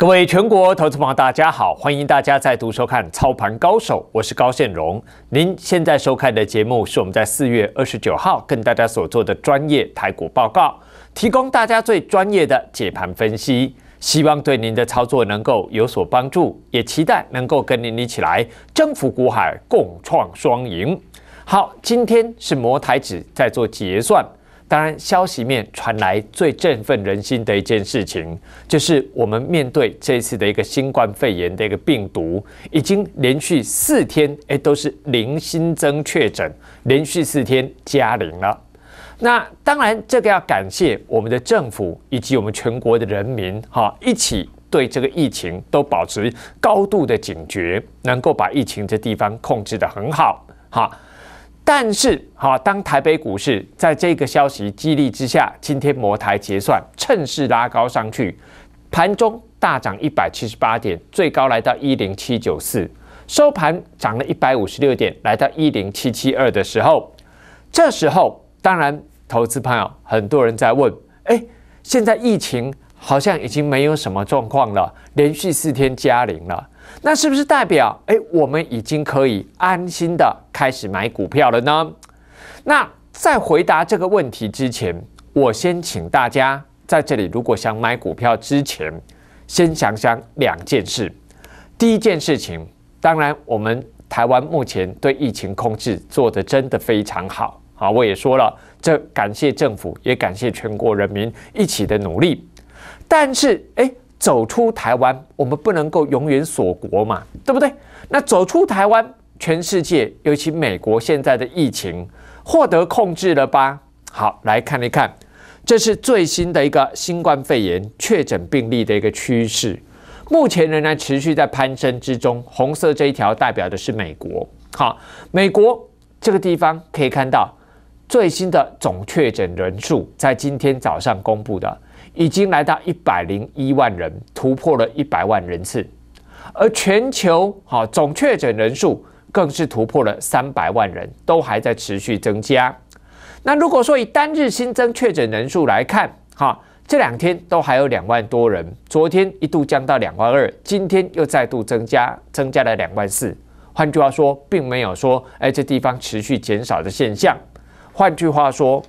各位全国投资朋友，大家好！欢迎大家再度收看《操盘高手》，我是高宪荣。您现在收看的节目是我们在四月二十九号跟大家所做的专业台股报告，提供大家最专业的解盘分析，希望对您的操作能够有所帮助，也期待能够跟您一起来征服股海，共创双赢。好，今天是摩台指在做结算。当然，消息面传来最振奋人心的一件事情，就是我们面对这次的一个新冠肺炎的一个病毒，已经连续四天哎都是零新增确诊，连续四天加零了。那当然，这个要感谢我们的政府以及我们全国的人民哈，一起对这个疫情都保持高度的警觉，能够把疫情这地方控制得很好哈。但是，好，当台北股市在这个消息激励之下，今天摩台结算趁势拉高上去，盘中大涨一百七十八点，最高来到一零七九四，收盘涨了一百五十六点，来到一零七七二的时候，这时候当然，投资朋友很多人在问，哎，现在疫情好像已经没有什么状况了，连续四天加零了。那是不是代表，哎，我们已经可以安心的开始买股票了呢？那在回答这个问题之前，我先请大家在这里，如果想买股票之前，先想想两件事。第一件事情，当然，我们台湾目前对疫情控制做得真的非常好，啊，我也说了，这感谢政府，也感谢全国人民一起的努力。但是，哎。走出台湾，我们不能够永远锁国嘛，对不对？那走出台湾，全世界，尤其美国现在的疫情获得控制了吧？好，来看一看，这是最新的一个新冠肺炎确诊病例的一个趋势，目前仍然持续在攀升之中。红色这一条代表的是美国。好，美国这个地方可以看到最新的总确诊人数在今天早上公布的。已经来到一百零一万人，突破了一百万人次，而全球哈总确诊人数更是突破了三百万人，都还在持续增加。那如果说以单日新增确诊人数来看，哈这两天都还有两万多人，昨天一度降到两万二，今天又再度增加，增加了两万四。换句话说，并没有说哎这地方持续减少的现象。换句话说，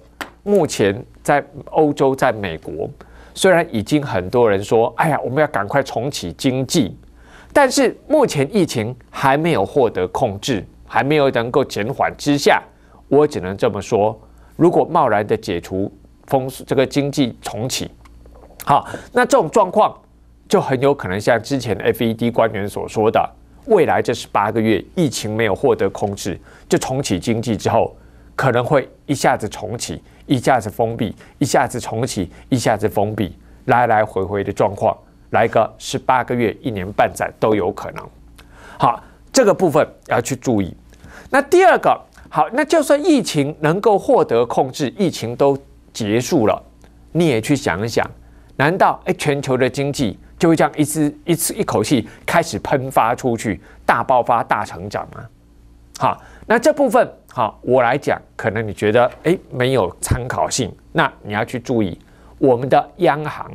目前在欧洲，在美国。虽然已经很多人说，哎呀，我们要赶快重启经济，但是目前疫情还没有获得控制，还没有能够减缓之下，我只能这么说：，如果贸然的解除封，这个经济重启，好，那这种状况就很有可能像之前 F E D 官员所说的，未来这十八个月疫情没有获得控制，就重启经济之后，可能会一下子重启。一下子封闭，一下子重启，一下子封闭，来来回回的状况，来个十八个月、一年半载都有可能。好，这个部分要去注意。那第二个，好，那就算疫情能够获得控制，疫情都结束了，你也去想一想，难道哎，全球的经济就会这样一次一次一口气开始喷发出去，大爆发、大成长吗？好，那这部分。好，我来讲，可能你觉得哎没有参考性，那你要去注意我们的央行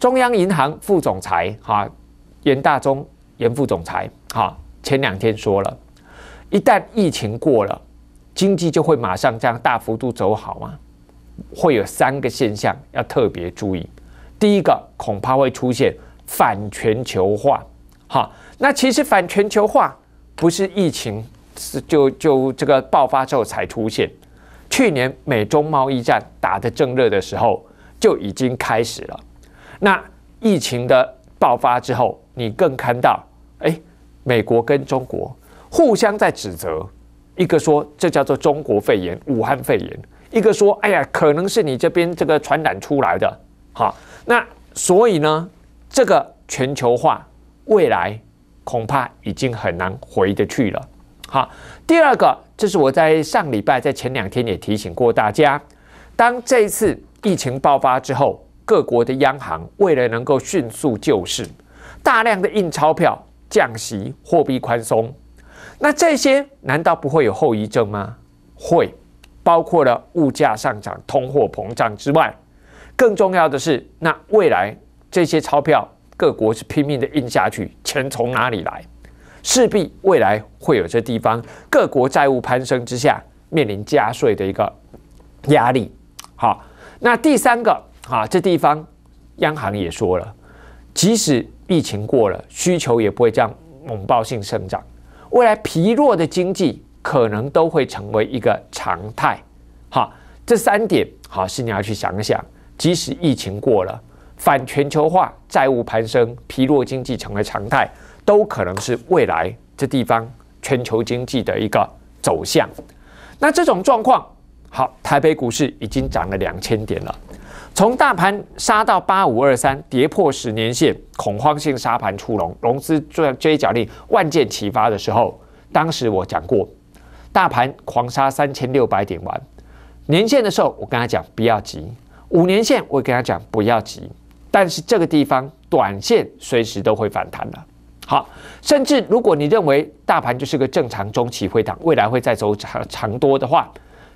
中央银行副总裁哈严大中严副总裁哈前两天说了，一旦疫情过了，经济就会马上这样大幅度走好吗？会有三个现象要特别注意，第一个恐怕会出现反全球化，哈，那其实反全球化不是疫情。是就就这个爆发之后才出现，去年美中贸易战打得正热的时候就已经开始了。那疫情的爆发之后，你更看到，哎，美国跟中国互相在指责，一个说这叫做中国肺炎、武汉肺炎，一个说哎呀可能是你这边这个传染出来的，好，那所以呢，这个全球化未来恐怕已经很难回得去了。好，第二个，这是我在上礼拜，在前两天也提醒过大家，当这一次疫情爆发之后，各国的央行为了能够迅速救市，大量的印钞票、降息、货币宽松，那这些难道不会有后遗症吗？会，包括了物价上涨、通货膨胀之外，更重要的是，那未来这些钞票各国是拼命的印下去，钱从哪里来？势必未来会有这地方各国债务攀升之下面临加税的一个压力。好，那第三个啊，这地方央行也说了，即使疫情过了，需求也不会这样猛暴性生长，未来疲弱的经济可能都会成为一个常态。好，这三点好是你要去想想，即使疫情过了。反全球化、债务攀升、疲弱经济成为常态，都可能是未来这地方全球经济的一个走向。那这种状况，好，台北股市已经涨了两千点了。从大盘杀到八五二三，跌破十年线，恐慌性杀盘出笼，融资追追缴令万箭齐发的时候，当时我讲过，大盘狂杀三千六百点完，年线的时候，我跟他讲不要急，五年线我跟他讲不要急。但是这个地方短线随时都会反弹了。好，甚至如果你认为大盘就是个正常中期回档，未来会再走长长多的话，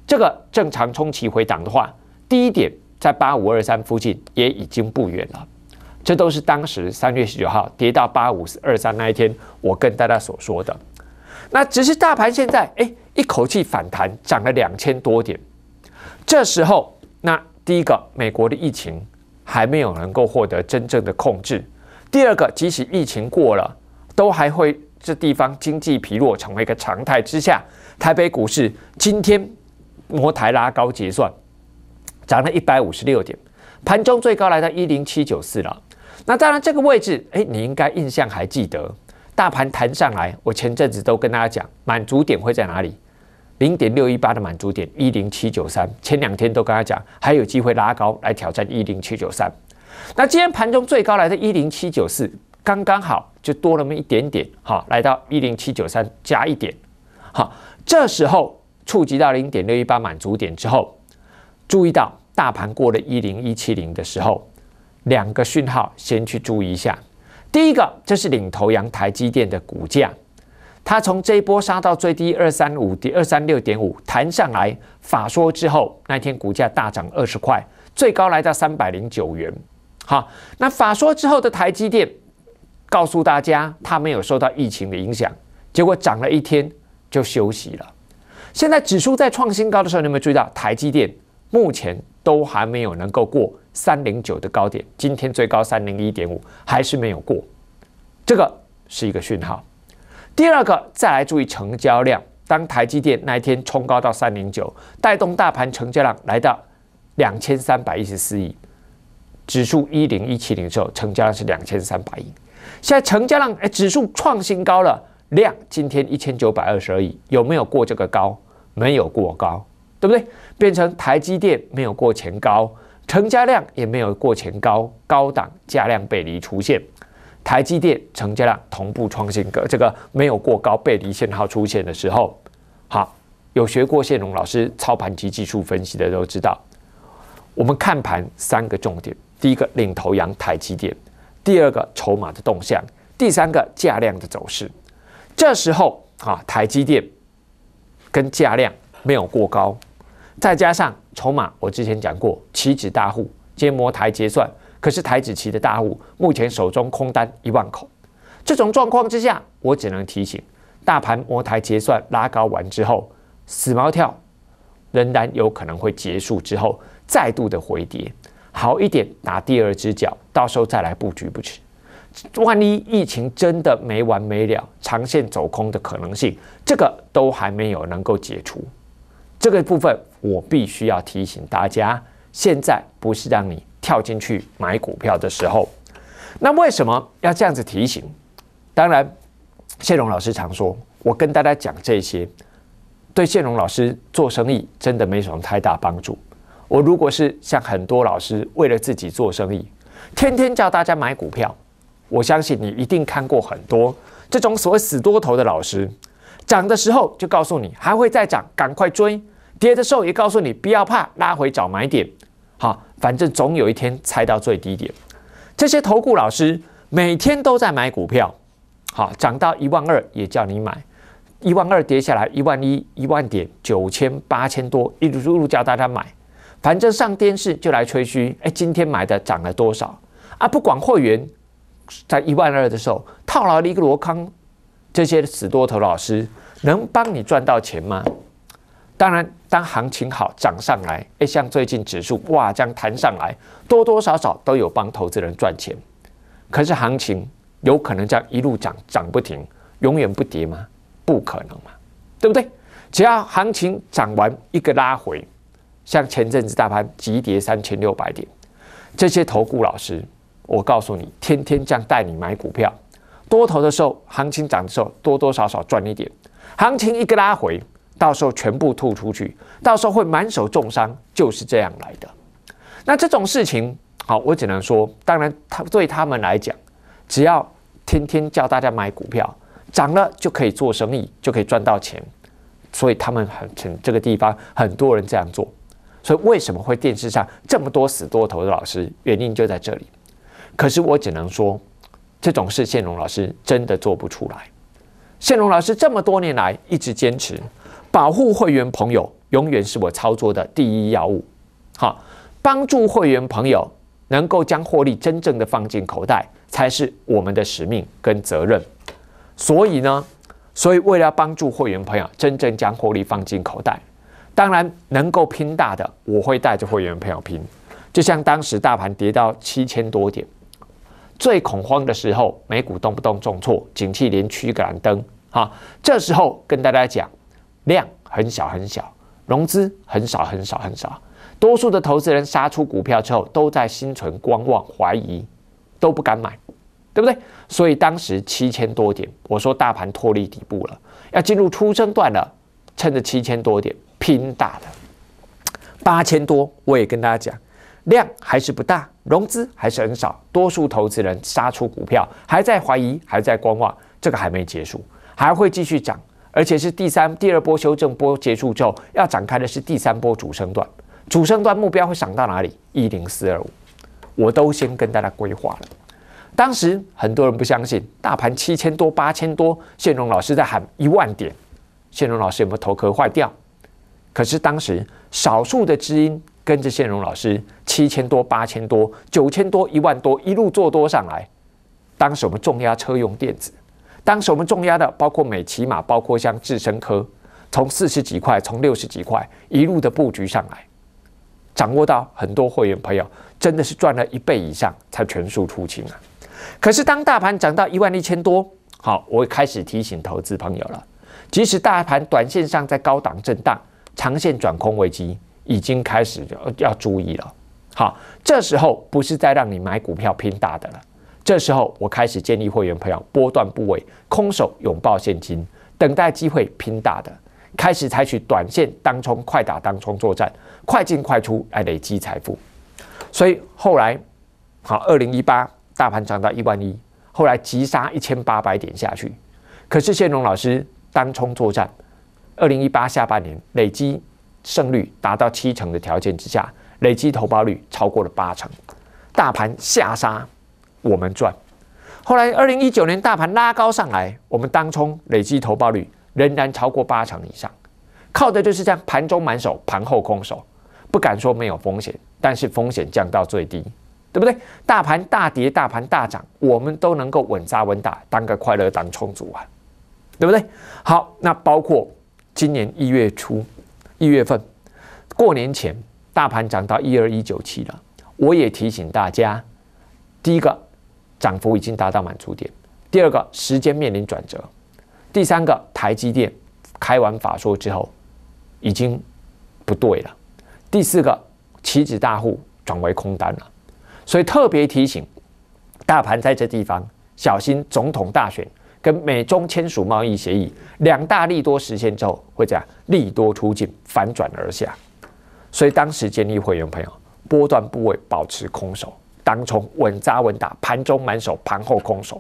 这个正常中期回档的话，低点在八五二三附近也已经不远了。这都是当时三月十九号跌到八五二三那一天我跟大家所说的。那只是大盘现在哎一口气反弹涨了两千多点，这时候那第一个美国的疫情。还没有能够获得真正的控制。第二个，即使疫情过了，都还会这地方经济疲弱成为一个常态之下，台北股市今天摩台拉高结算，涨了一百五十六点，盘中最高来到一零七九四了。那当然这个位置，哎，你应该印象还记得，大盘弹上来，我前阵子都跟大家讲，满足点会在哪里？零点六一八的满足点一零七九三，前两天都跟他讲还有机会拉高来挑战一零七九三。那今天盘中最高来的一零七九四，刚刚好就多那么一点点，好，来到一零七九三加一点，好，这时候触及到零点六一八满足点之后，注意到大盘过了一零一七零的时候，两个讯号先去注意一下。第一个，这是领头羊台积电的股价。它从这一波杀到最低二三五点二三六点五，弹上来法说之后，那一天股价大涨二十块，最高来到三百零九元。好，那法说之后的台积电，告诉大家它没有受到疫情的影响，结果涨了一天就休息了。现在指数在创新高的时候，有没有注意到台积电目前都还没有能够过三零九的高点？今天最高三零一点五，还是没有过，这个是一个讯号。第二个，再来注意成交量。当台积电那一天冲高到三零九，带动大盘成交量来到两千三百一十四亿，指数一零一七零的时候，成交量是两千三百亿。现在成交量哎，指数创新高了，量今天一千九百二十二亿，有没有过这个高？没有过高，对不对？变成台积电没有过前高，成交量也没有过前高，高档价量背离出现。台积电成交量同步创新高，这个没有过高背离信号出现的时候，好，有学过谢龙老师操盘及技术分析的都知道，我们看盘三个重点：第一个领头羊台积电，第二个筹码的动向，第三个价量的走势。这时候啊，台积电跟价量没有过高，再加上筹码，我之前讲过，棋子大户接模台结算。可是台子期的大户目前手中空单一万口，这种状况之下，我只能提醒，大盘摸台结算拉高完之后，死猫跳仍然有可能会结束之后再度的回跌，好一点打第二只脚，到时候再来布局不迟。万一疫情真的没完没了，长线走空的可能性，这个都还没有能够解除，这个部分我必须要提醒大家，现在不是让你。跳进去买股票的时候，那为什么要这样子提醒？当然，谢荣老师常说，我跟大家讲这些，对谢荣老师做生意真的没什么太大帮助。我如果是像很多老师为了自己做生意，天天叫大家买股票，我相信你一定看过很多这种所谓死多头的老师，涨的时候就告诉你还会再涨，赶快追；跌的时候也告诉你不要怕，拉回找买点。好。反正总有一天猜到最低点，这些投顾老师每天都在买股票，好涨到一万二也叫你买，一万二跌下来一万一，一万点九千八千多一路路叫大家买，反正上电视就来吹嘘，哎，今天买的涨了多少啊？不管会员在一万二的时候套牢了一个罗康，这些死多头老师能帮你赚到钱吗？当然，当行情好涨上来，哎，像最近指数哇这样弹上来，多多少少都有帮投资人赚钱。可是行情有可能这样一路涨涨不停，永远不跌吗？不可能嘛，对不对？只要行情涨完一个拉回，像前阵子大盘急跌三千六百点，这些投顾老师，我告诉你，天天这样带你买股票，多头的时候行情涨的时候多多少少赚一点，行情一个拉回。到时候全部吐出去，到时候会满手重伤，就是这样来的。那这种事情，好，我只能说，当然，他对他们来讲，只要天天叫大家买股票，涨了就可以做生意，就可以赚到钱。所以他们很，成这个地方很多人这样做。所以为什么会电视上这么多死多头的老师？原因就在这里。可是我只能说，这种事，谢龙老师真的做不出来。谢龙老师这么多年来一直坚持。保护会员朋友永远是我操作的第一要务，好，帮助会员朋友能够将获利真正的放进口袋，才是我们的使命跟责任。所以呢，所以为了帮助会员朋友真正将获利放进口袋，当然能够拼大的，我会带着会员朋友拼。就像当时大盘跌到七千多点，最恐慌的时候，美股动不动重挫，景气连趋蓝灯，哈，这时候跟大家讲。量很小很小，融资很少很少很少，多数的投资人杀出股票之后，都在心存观望怀疑，都不敢买，对不对？所以当时七千多点，我说大盘脱离底部了，要进入出生段了，趁着七千多点拼大的。八千多，我也跟大家讲，量还是不大，融资还是很少，多数投资人杀出股票，还在怀疑，还在观望，这个还没结束，还会继续涨。而且是第三、第二波修正波结束之后，要展开的是第三波主升段。主升段目标会涨到哪里？一零四二五，我都先跟大家规划了。当时很多人不相信，大盘七千多、八千多，谢荣老师在喊一万点，谢荣老师有没有头壳坏掉？可是当时少数的知音跟着谢荣老师，七千多、八千多、九千多、一万多，一路做多上来。当时我们重压车用电子。当时我们重压的包括美骑马，包括像智深科，从四十几块，从六十几块一路的布局上来，掌握到很多会员朋友真的是赚了一倍以上才全数出清啊。可是当大盘涨到一万一千多，好，我开始提醒投资朋友了，即使大盘短线上在高档震荡，长线转空危机已经开始要要注意了。好，这时候不是在让你买股票拼大的了。这时候，我开始建立会员培友波段部位，空手拥抱现金，等待机会拼大的，开始采取短线当冲、快打当冲作战，快进快出来累积财富。所以后来，好，二零一八大盘涨到一万一，后来急杀一千八百点下去，可是谢龙老师当冲作战，二零一八下半年累积胜率达到七成的条件之下，累积投报率超过了八成，大盘下杀。我们赚。后来，二零一九年大盘拉高上来，我们当冲累计投报率仍然超过八成以上，靠的就是这样：盘中满手，盘后空手。不敢说没有风险，但是风险降到最低，对不对？大盘大跌，大盘大涨，我们都能够稳扎稳打，当个快乐当冲主啊，对不对？好，那包括今年一月初、一月份过年前，大盘涨到一二一九七了，我也提醒大家，第一个。涨幅已经达到满足点。第二个，时间面临转折。第三个，台积电开完法说之后，已经不对了。第四个，棋子大户转为空单了。所以特别提醒，大盘在这地方小心总统大选跟美中签署贸易协议两大利多实现之后会怎样？利多出尽，反转而下。所以当时建议会员朋友波段部位保持空手。当从稳扎稳打，盘中满手，盘后空手，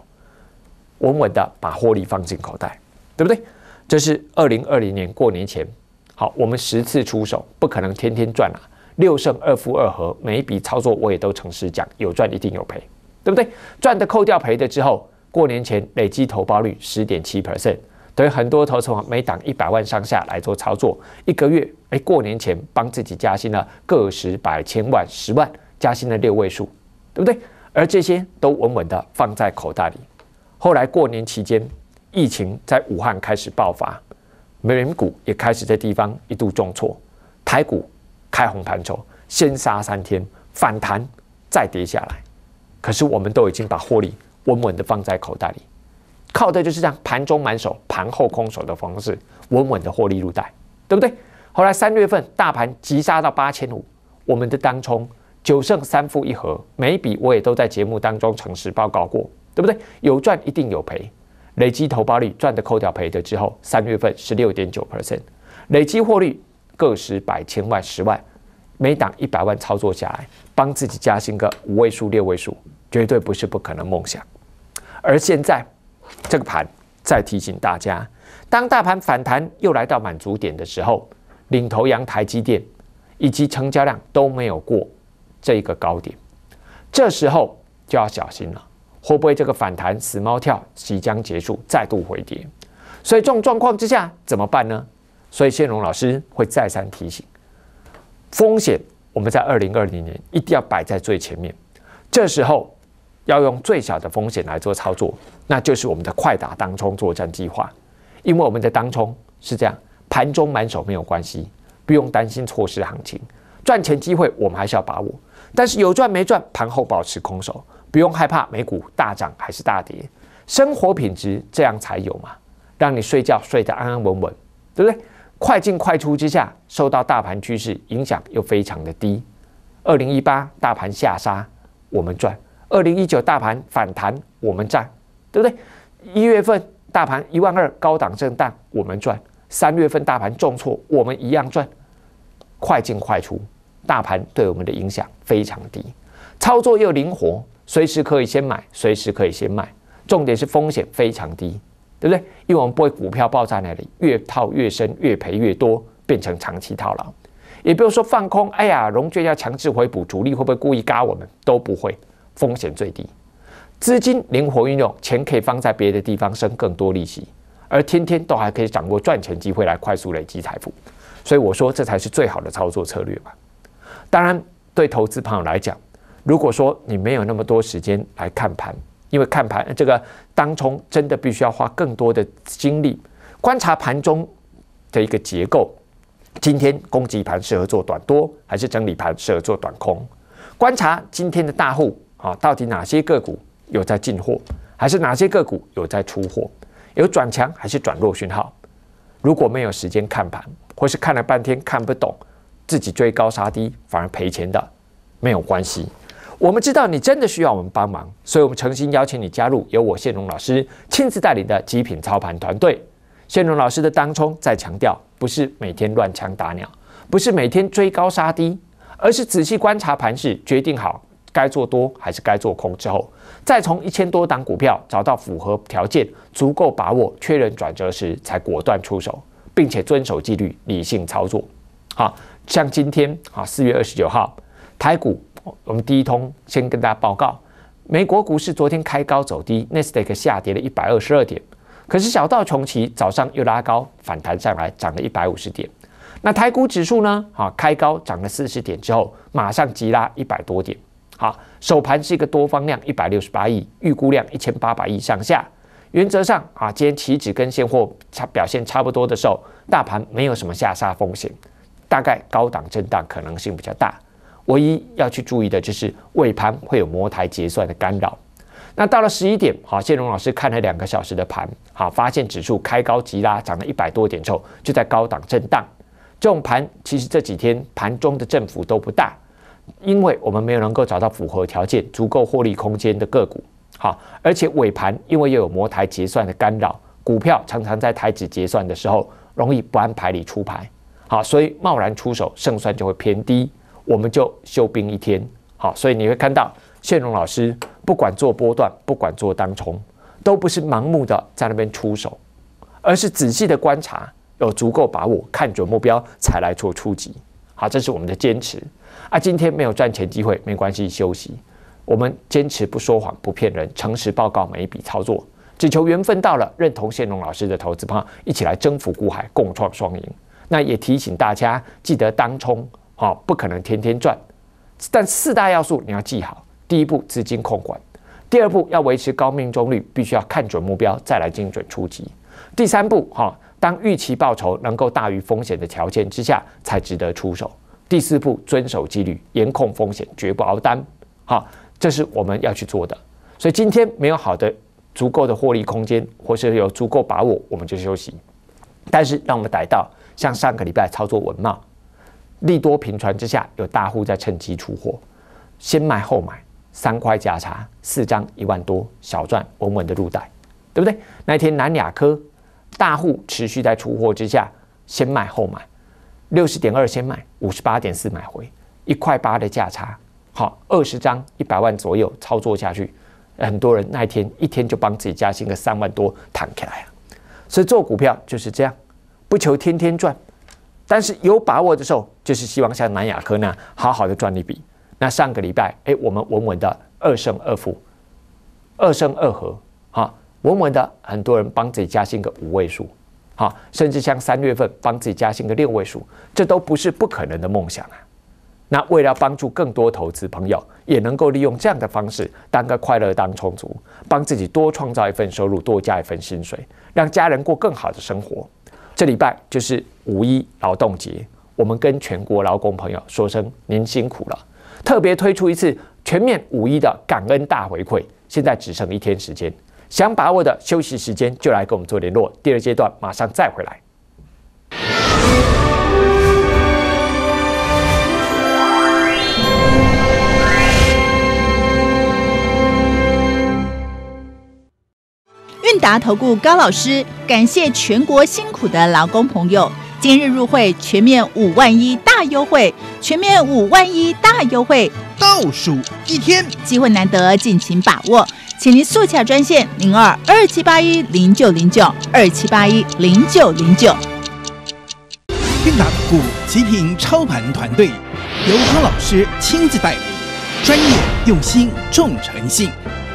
稳稳的把获利放进口袋，对不对？这是二零二零年过年前，好，我们十次出手，不可能天天赚啊，六胜二负二和，每一笔操作我也都诚实讲，有赚一定有赔，对不对？赚的扣掉赔的之后，过年前累计投报率十点七 percent，等于很多投资者每档一百万上下来做操作，一个月，哎，过年前帮自己加薪了个十百千万十万，加薪了六位数。对不对？而这些都稳稳的放在口袋里。后来过年期间，疫情在武汉开始爆发，美元股也开始在地方一度重挫，台股开红盘筹，先杀三天，反弹再跌下来。可是我们都已经把获利稳稳的放在口袋里，靠的就是这样盘中满手、盘后空手的方式，稳稳的获利入袋，对不对？后来三月份大盘急杀到八千五，我们的当冲。九胜三负一和，每一笔我也都在节目当中诚实报告过，对不对？有赚一定有赔，累积投保率赚的扣掉赔的之后，三月份十六点九 percent，累积获利个十百千万十万，每档一百万操作下来，帮自己加薪个五位数六位数，绝对不是不可能梦想。而现在这个盘再提醒大家，当大盘反弹又来到满足点的时候，领头羊台积电以及成交量都没有过。这一个高点，这时候就要小心了，会不会这个反弹死猫跳即将结束，再度回跌？所以这种状况之下怎么办呢？所以谢荣老师会再三提醒，风险我们在二零二零年一定要摆在最前面，这时候要用最小的风险来做操作，那就是我们的快打当冲作战计划，因为我们的当冲是这样，盘中满手没有关系，不用担心错失行情，赚钱机会我们还是要把握。但是有赚没赚，盘后保持空手，不用害怕美股大涨还是大跌，生活品质这样才有嘛，让你睡觉睡得安安稳稳，对不对？快进快出之下，受到大盘趋势影响又非常的低。二零一八大盘下杀，我们赚；二零一九大盘反弹，我们赚，对不对？一月份大盘一万二高档震荡，我们赚；三月份大盘重挫，我们一样赚，快进快出。大盘对我们的影响非常低，操作又灵活，随时可以先买，随时可以先卖。重点是风险非常低，对不对？因为我们不会股票爆炸那里，越套越深，越赔越多，变成长期套牢。也不用说放空，哎呀，融券要强制回补，主力会不会故意嘎我们？都不会，风险最低，资金灵活运用，钱可以放在别的地方生更多利息，而天天都还可以掌握赚钱机会来快速累积财富。所以我说，这才是最好的操作策略吧。当然，对投资朋友来讲，如果说你没有那么多时间来看盘，因为看盘这个当中真的必须要花更多的精力观察盘中的一个结构。今天供给盘适合做短多，还是整理盘适合做短空？观察今天的大户啊，到底哪些个股有在进货，还是哪些个股有在出货？有转强还是转弱讯号？如果没有时间看盘，或是看了半天看不懂。自己追高杀低反而赔钱的没有关系。我们知道你真的需要我们帮忙，所以我们诚心邀请你加入由我谢龙老师亲自带领的极品操盘团队。谢龙老师的当中在强调，不是每天乱枪打鸟，不是每天追高杀低，而是仔细观察盘势，决定好该做多还是该做空之后，再从一千多档股票找到符合条件、足够把握、确认转折时才果断出手，并且遵守纪律、理性操作。好。像今天啊，四月二十九号，台股我们第一通先跟大家报告，美国股市昨天开高走低 n e s t a 下跌了一百二十二点，可是小道重企早上又拉高，反弹上来涨了一百五十点。那台股指数呢？啊，开高涨了四十点之后，马上急拉一百多点。好，首盘是一个多方量一百六十八亿，预估量一千八百亿上下。原则上啊，今天期指跟现货差表现差不多的时候，大盘没有什么下杀风险。大概高档震荡可能性比较大，唯一要去注意的就是尾盘会有摩台结算的干扰。那到了十一点，好，谢荣老师看了两个小时的盘，好，发现指数开高急拉，涨了一百多点之后，就在高档震荡。这种盘其实这几天盘中的振幅都不大，因为我们没有能够找到符合条件、足够获利空间的个股，好，而且尾盘因为又有摩台结算的干扰，股票常常在台指结算的时候容易不按牌理出牌。好，所以贸然出手，胜算就会偏低。我们就休兵一天。好，所以你会看到谢荣老师不管做波段，不管做当冲，都不是盲目的在那边出手，而是仔细的观察，有足够把握，看准目标才来做出击。好，这是我们的坚持。啊，今天没有赚钱机会，没关系，休息。我们坚持不说谎，不骗人，诚实报告每一笔操作，只求缘分到了，认同谢荣老师的投资，方，一起来征服股海，共创双赢。那也提醒大家，记得当冲，好，不可能天天赚。但四大要素你要记好：第一步，资金控管；第二步，要维持高命中率，必须要看准目标再来精准出击；第三步，哈，当预期报酬能够大于风险的条件之下，才值得出手；第四步，遵守纪律，严控风险，绝不熬单。哈，这是我们要去做的。所以今天没有好的、足够的获利空间，或是有足够把握，我们就休息。但是，让我们逮到像上个礼拜操作文茂利多平传之下，有大户在趁机出货，先卖后买，三块价差，四张一万多，小赚稳稳的入袋，对不对？那一天南亚科大户持续在出货之下，先卖后买，六十点二先卖，五十八点四买回，一块八的价差，好，二十张一百万左右操作下去，很多人那一天一天就帮自己加薪个三万多，弹起来了。所以做股票就是这样，不求天天赚，但是有把握的时候，就是希望像南亚科样好好的赚一笔。那上个礼拜，哎，我们稳稳的二胜二负，二胜二和，哈，稳稳的，很多人帮自己加薪个五位数，哈，甚至像三月份帮自己加薪个六位数，这都不是不可能的梦想啊。那为了帮助更多投资朋友，也能够利用这样的方式，当个快乐，当充足，帮自己多创造一份收入，多加一份薪水，让家人过更好的生活。这礼拜就是五一劳动节，我们跟全国劳工朋友说声您辛苦了，特别推出一次全面五一的感恩大回馈。现在只剩一天时间，想把握的休息时间就来跟我们做联络。第二阶段马上再回来。韵达投顾高老师感谢全国辛苦的劳工朋友，今日入会全面五万一大优惠，全面五万一大优惠，倒数一天，机会难得，尽情把握，请您速洽专线零二二七八一零九零九二七八一零九零九。韵达投顾极品操盘团队由高老师亲自带领，专业用心重诚信。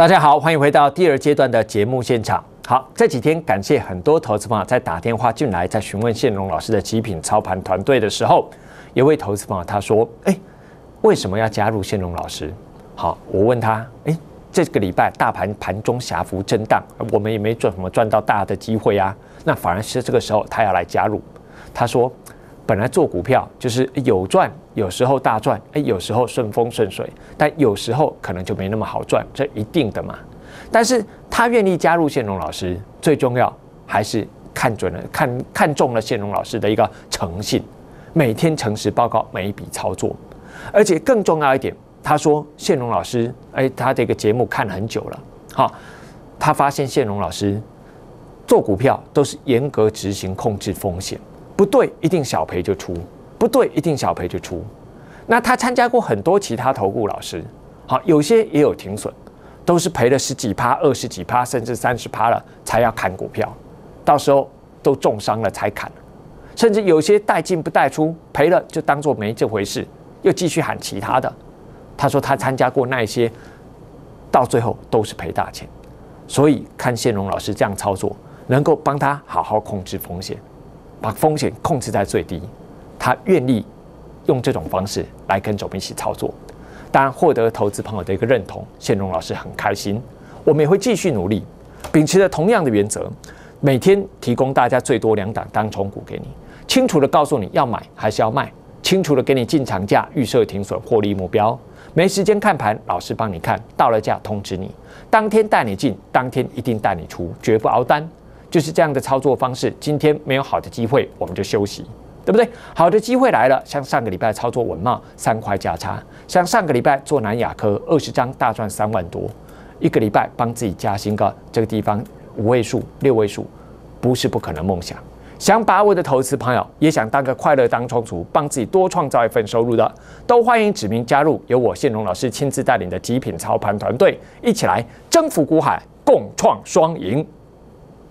大家好，欢迎回到第二阶段的节目现场。好，这几天感谢很多投资朋友在打电话进来，在询问谢荣老师的极品操盘团队的时候，有位投资朋友他说：“哎，为什么要加入谢荣老师？”好，我问他：“哎，这个礼拜大盘盘中小幅震荡，我们也没赚什么赚到大的机会啊，那反而是这个时候他要来加入。”他说。本来做股票就是有赚，有时候大赚，哎，有时候顺风顺水，但有时候可能就没那么好赚，这一定的嘛。但是他愿意加入谢龙老师，最重要还是看准了，看看中了谢龙老师的一个诚信，每天诚实报告每一笔操作，而且更重要一点，他说谢龙老师，哎，他这个节目看了很久了，好，他发现谢龙老师做股票都是严格执行控制风险。不对，一定小赔就出；不对，一定小赔就出。那他参加过很多其他投顾老师，好，有些也有停损，都是赔了十几趴、二十几趴，甚至三十趴了才要砍股票，到时候都重伤了才砍。甚至有些带进不带出，赔了就当做没这回事，又继续喊其他的。他说他参加过那些，到最后都是赔大钱。所以看谢荣老师这样操作，能够帮他好好控制风险。把风险控制在最低，他愿意用这种方式来跟我们一起操作。当然，获得投资朋友的一个认同，谢荣老师很开心。我们也会继续努力，秉持着同样的原则，每天提供大家最多两档单重股给你，清楚的告诉你要买还是要卖，清楚的给你进场价、预设停损、获利目标。没时间看盘，老师帮你看，到了价通知你，当天带你进，当天一定带你出，绝不熬单。就是这样的操作方式，今天没有好的机会，我们就休息，对不对？好的机会来了，像上个礼拜操作文茂三块价差，像上个礼拜做南亚科二十张大赚三万多，一个礼拜帮自己加薪个这个地方五位数六位数不是不可能梦想。想把我的投资朋友也想当个快乐当充足，帮自己多创造一份收入的，都欢迎指名加入由我信荣老师亲自带领的极品操盘团队，一起来征服股海，共创双赢。